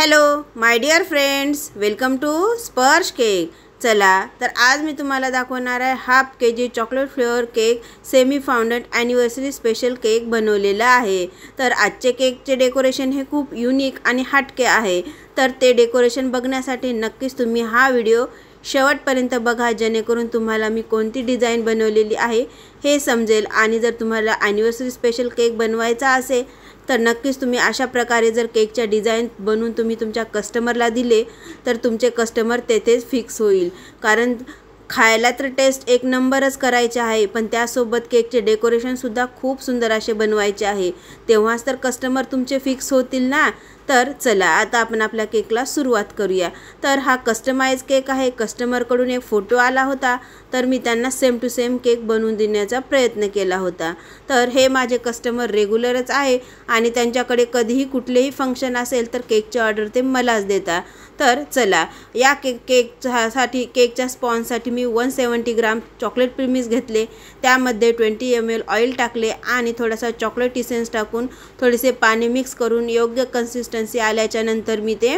hello my dear friends welcome to Sparsh cake चला तर आज मी तुम्हाला दाखवणार आहे half K G chocolate flavour cake semi fondant anniversary special cake बनवलेला आहे तर आजचे केकचे डेकोरेशन हे खूप युनिक आणि हटके आहे तर ते डेकोरेशन बघण्यासाठी नक्कीच तुम्ही हा व्हिडिओ शेवटपर्यंत बघा जेणेकरून तुम्हाला मी कोणती डिझाईन बनवलेली आहे हे समजेल आणि जर तुम्हाला ॲनिव्हर्सरी स्पेशल केक बनवायचा असेल तर नक्कीच तुम्ही अशा प्रकारे जर केकच्या डिझाईन बनवून तुम्ही तुमच्या कस्टमरला दिले तर तुमचे कस्टमर तेथेच फिक्स होईल कारण खायला तर टेस्ट एक नंबरच करायचे आहे पण त्यासोबत केकचे डेकोरेशनसुद्धा खूप सुंदर असे बनवायचे आहे तेव्हाच तर कस्टमर तुमचे फिक्स होतील ना तर चला आता आपण आपल्या केकला सुरुवात करूया तर हा कस्टमाइज केक आहे कस्टमरकडून एक फोटो आला होता तर मी त्यांना सेम टू सेम केक बनवून देण्याचा प्रयत्न केला होता तर हे माझे कस्टमर रेग्युलरच आहे आणि त्यांच्याकडे कधीही कुठलेही फंक्शन असेल तर केकची ऑर्डर ते मलाच देतात तर चला या केक केकच्यासाठी केकच्या स्पॉन्जसाठी मी one seventy gram chocolate premix घेतले त्यामध्ये ट्वेंटी एम एल ऑइल टाकले आणि थोडासा चॉकलेट इसेन्स टाकून थोडेसे पाणी मिक्स करून योग्य कन्सिस्टन्स कन्सिस्टन्सी नंतर मी ते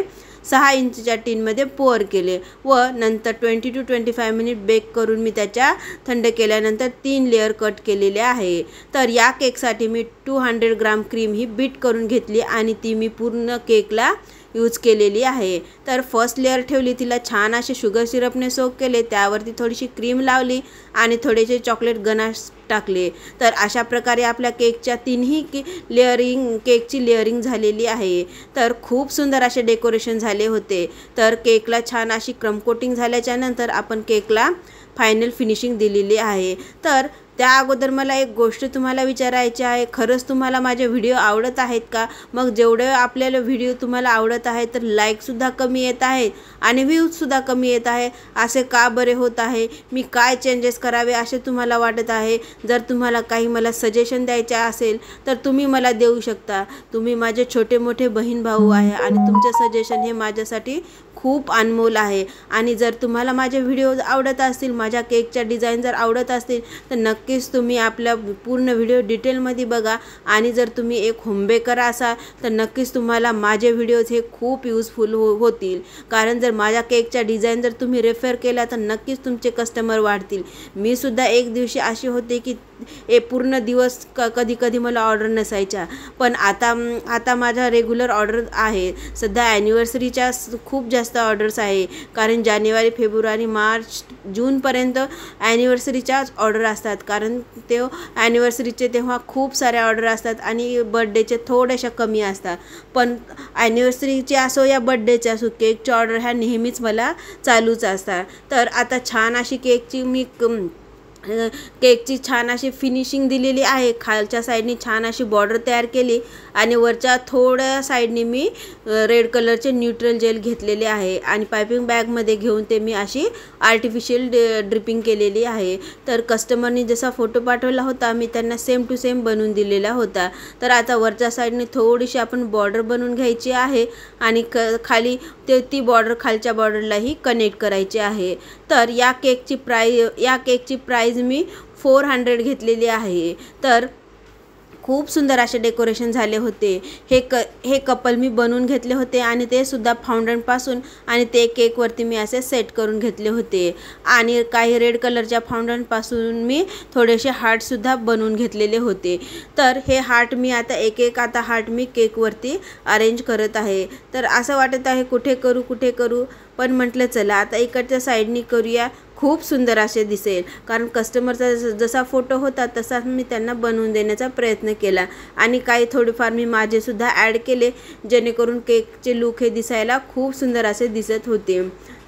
सहा इंचच्या टीनमध्ये पोअर केले व नंतर twenty two twenty five minute bake करून मी त्याच्या थंड केल्यानंतर तीन लेअर कट केलेले आहे तर या केकसाठी मी टू हंड्रेड ग्राम क्रीम ही बीट करून घेतली आणि ती मी पूर्ण केकला यूज केलेली आहे तर फर्स्ट लेअर ठेवली तिला छान असे शुगर सिरपने सोक केले त्यावरती थोडीशी क्रीम लावली आणि थोडेसे चॉकलेट गनाश टाकले तर अशा प्रकारे आपल्या केकच्या तिन्ही के लेअरिंग केकची लेअरिंग झालेली आहे तर खूप सुंदर असे डेकोरेशन झाले होते तर केकला छान अशी क्रमकोटिंग झाल्याच्यानंतर आपण केकला फायनल फिनिशिंग दिलेली आहे तर त्या अगोदर मला एक गोष्ट तुम्हाला विचारायची आहे खरंच तुम्हाला माझे व्हिडिओ आवडत आहेत का मग जेवढे आपल्याला व्हिडिओ तुम्हाला आवडत आहे तर लाईकसुद्धा कमी येत आहे आणि व्ह्यूजसुद्धा कमी येत आहे असे का बरे होत आहे मी काय चेंजेस करावे असे तुम्हाला वाटत आहे जर तुम्हाला काही मला सजेशन द्यायचे असेल तर तुम्ही मला देऊ शकता तुम्ही माझे छोटे मोठे बहीण भाऊ आहे आणि तुमचे सजेशन हे माझ्यासाठी खूप अनमोल आहे आणि जर तुम्हाला माझे व्हिडिओ आवडत असतील माझ्या केकच्या डिझाईन जर आवडत असतील तर नक्की नक्कीच तुम्ही आपला पूर्ण व्हिडिओ डिटेलमध्ये बघा आणि जर तुम्ही एक होमबेकर असाल तर नक्कीच तुम्हाला माझे व्हिडिओज हे खूप यूजफुल हो होतील कारण जर माझ्या केकच्या डिझाईन जर तुम्ही रेफर केला तर नक्कीच तुमचे कस्टमर वाढतील मीसुद्धा एक दिवशी अशी होते की ए पूर्ण दिवस क कधी कधी मला ऑर्डर नसायच्या पण आता आता माझा रेग्युलर ऑर्डर आहे सध्या ॲनिव्हर्सरीच्या खूप जास्त ऑर्डर्स आहे कारण जानेवारी फेब्रुवारी मार्च जूनपर्यंत ॲनिव्हर्सरीच्याच ऑर्डर असतात कारण ते ॲनिव्हर्सरीचे तेव्हा खूप साऱ्या ऑर्डर असतात आणि बड्डेचे थोड्याशा कमी असतात पण ॲनिव्हर्सरीचे असो या बड्डेचे असो केकच्या ऑर्डर ह्या नेहमीच मला चालूच असतात तर आता छान अशी केकची मी केकची छान अशी फिनिशिंग दिलेली आहे खालच्या साईडनी छान अशी बॉर्डर तयार केली आणि वरच्या थोड्या साईडनी मी रेड कलरचे न्यूट्रल जेल घेतलेले आहे आणि पायपिंग बॅगमध्ये घेऊन ते मी अशी आर्टिफिशियल ड्रिपिंग केलेली आहे तर कस्टमरनी जसा फोटो पाठवला होता मी त्यांना सेम टू सेम बनवून दिलेला होता तर आता वरच्या साईडने थोडीशी आपण बॉर्डर बनवून घ्यायची आहे आणि क खाली ते ती बॉर्डर खालच्या बॉर्डरलाही कनेक्ट करायची आहे तर या केकची प्राई या केकची प्राईज मी फोर हंड्रेड घेतलेली आहे तर खूप सुंदर असे डेकोरेशन झाले होते हे क हे कपल मी बनवून घेतले होते आणि ते सुद्धा फाउंडनपासून आणि ते केकवरती मी असे सेट करून घेतले होते आणि काही रेड कलरच्या फाउंडनपासून मी थोडेसे हार्टसुद्धा बनवून घेतलेले होते तर हे हार्ट मी आता एक एक आता हार्ट मी केकवरती अरेंज करत आहे तर असं वाटत आहे कुठे करू कुठे करू पण म्हटलं चला आता इकडच्या साईडनी करूया खूप सुंदर असे दिसेल कारण कस्टमरचा जसा फोटो होता तसा मी त्यांना बनवून देण्याचा प्रयत्न केला आणि काही थोडेफार मी माझेसुद्धा ॲड केले जेणेकरून केकचे लूक हे दिसायला खूप सुंदर असे दिसत होते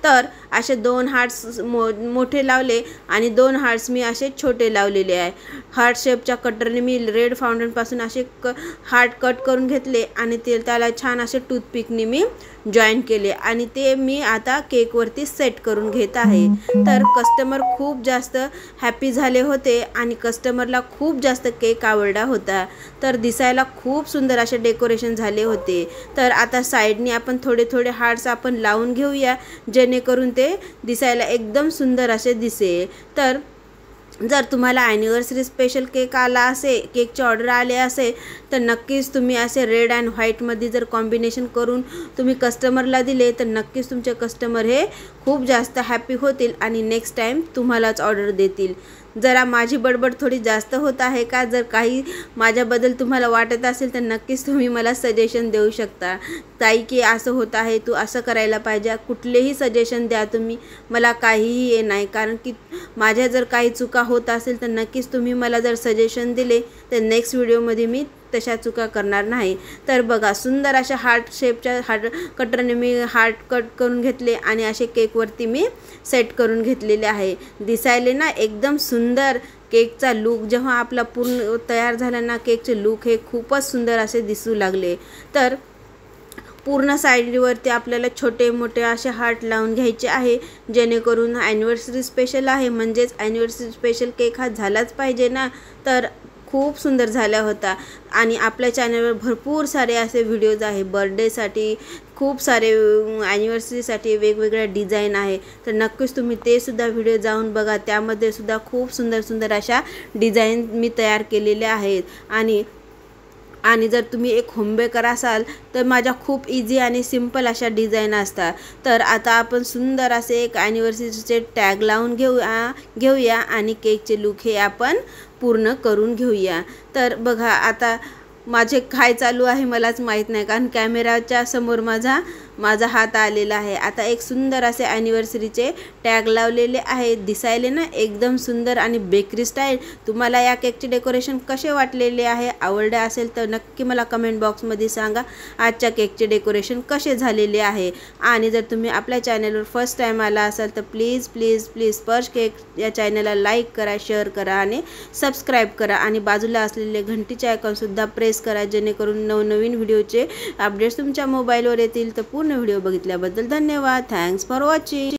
तर असे दोन हार्ट्स मो मोठे लावले आणि दोन हार्ट्स मी असे छोटे लावलेले आहे हार्ट शेपच्या कटरने मी रेड फाउंडनपासून असे क हार्ट कट करून घेतले आणि ते त्याला छान असे टूथपिकने मी जॉईन केले आणि ते मी आता केकवरती सेट करून घेत आहे तर कस्टमर खूप जास्त हॅपी झाले होते आणि कस्टमरला खूप जास्त केक आवडला होता तर दिसायला खूप सुंदर असे डेकोरेशन झाले होते तर आता साईडने आपण थोडे थोडे हार्ट्स आपण लावून घेऊया जेणे जेणेकरून ते दिसायला एकदम सुंदर असे दिसेल तर जर तुम्हाला ॲनिव्हर्सरी स्पेशल केक आला असे केकचे ऑर्डर आले असेल तर नक्कीच तुम्ही असे रेड अँड व्हाईटमध्ये जर कॉम्बिनेशन करून तुम्ही कस्टमरला दिले तर नक्कीच तुमचे कस्टमर हे खूप जास्त हॅपी होतील आणि नेक्स्ट टाईम तुम्हालाच ऑर्डर देतील जरा माझी बडबड थोडी जास्त होत आहे का जर काही माझ्याबद्दल तुम्हाला वाटत असेल तर नक्कीच तुम्ही मला सजेशन देऊ शकता ताई की असं होत आहे तू असं करायला पाहिजे कुठलेही सजेशन द्या तुम्ही मला काहीही ये नाही कारण की माझ्या जर काही चुका होत असेल तर नक्कीच तुम्ही मला जर सजेशन दिले तर नेक्स्ट व्हिडिओमध्ये मी तशा चुका करणार नाही तर बघा सुंदर अशा हार्ट शेपच्या हार्ट कटरने मी हार्ट कट करून घेतले आणि असे केकवरती मी सेट करून घेतलेले आहे दिसायले ना एकदम सुंदर केकचा लूक जेव्हा आपला पूर्ण तयार झाला ना केकचे लूक हे खूपच सुंदर असे दिसू लागले तर पूर्ण साईडवरती आपल्याला छोटे मोठे असे हार्ट लावून घ्यायचे आहे जेणेकरून ॲनिव्हर्सरी स्पेशल आहे म्हणजेच ॲनिव्हर्सरी स्पेशल केक हा झालाच पाहिजे ना तर खूप सुंदर झाल्या होता आणि आपल्या चॅनलवर भरपूर सारे असे व्हिडिओज आहे बर्थडेसाठी खूप सारे ॲनिव्हर्सरीसाठी वेगवेगळ्या डिझाईन आहे तर नक्कीच तुम्ही ते सुद्धा व्हिडिओ जाऊन बघा त्यामध्ये सुद्धा खूप सुंदर सुंदर अशा डिझाईन मी तयार केलेल्या आहेत आणि आणि जर तुम्ही एक होमबेकर असाल तर माझ्या खूप इझी आणि सिम्पल अशा डिझाईन असतात तर आता आपण सुंदर असे एक ॲनिव्हर्सरीचे टॅग लावून घेऊया घेऊया आणि केकचे लूक हे आपण पूर्ण करून घेऊया तर बघा आता माझे काय चालू आहे मलाच माहीत नाही कारण कॅमेराच्या समोर माझा माझा हात आलेला आहे आता एक सुंदर असे ॲनिव्हर्सरीचे टॅग लावलेले आहे दिसायले ना एकदम सुंदर आणि बेकरी स्टाईल तुम्हाला या केकचे डेकोरेशन कसे वाटलेले आहे आवडले असेल तर नक्की मला कमेंट बॉक्समध्ये सांगा आजच्या केकचे डेकोरेशन कसे झालेले आहे आणि जर तुम्ही आपल्या चॅनलवर फर्स्ट टाईम आला असाल तर please please please Sparsh cake या चॅनलला लाईक करा शेअर करा आणि सबस्क्राईब करा आणि बाजूला असलेले घंटीचे आयकॉनसुद्धा प्रेस करा जेणेकरून नवनवीन व्हिडिओचे अपडेट्स तुमच्या मोबाईलवर येतील तर पूर्ण व्हिडिओ बघितल्याबद्दल धन्यवाद थँक्स फॉर वॉचिंग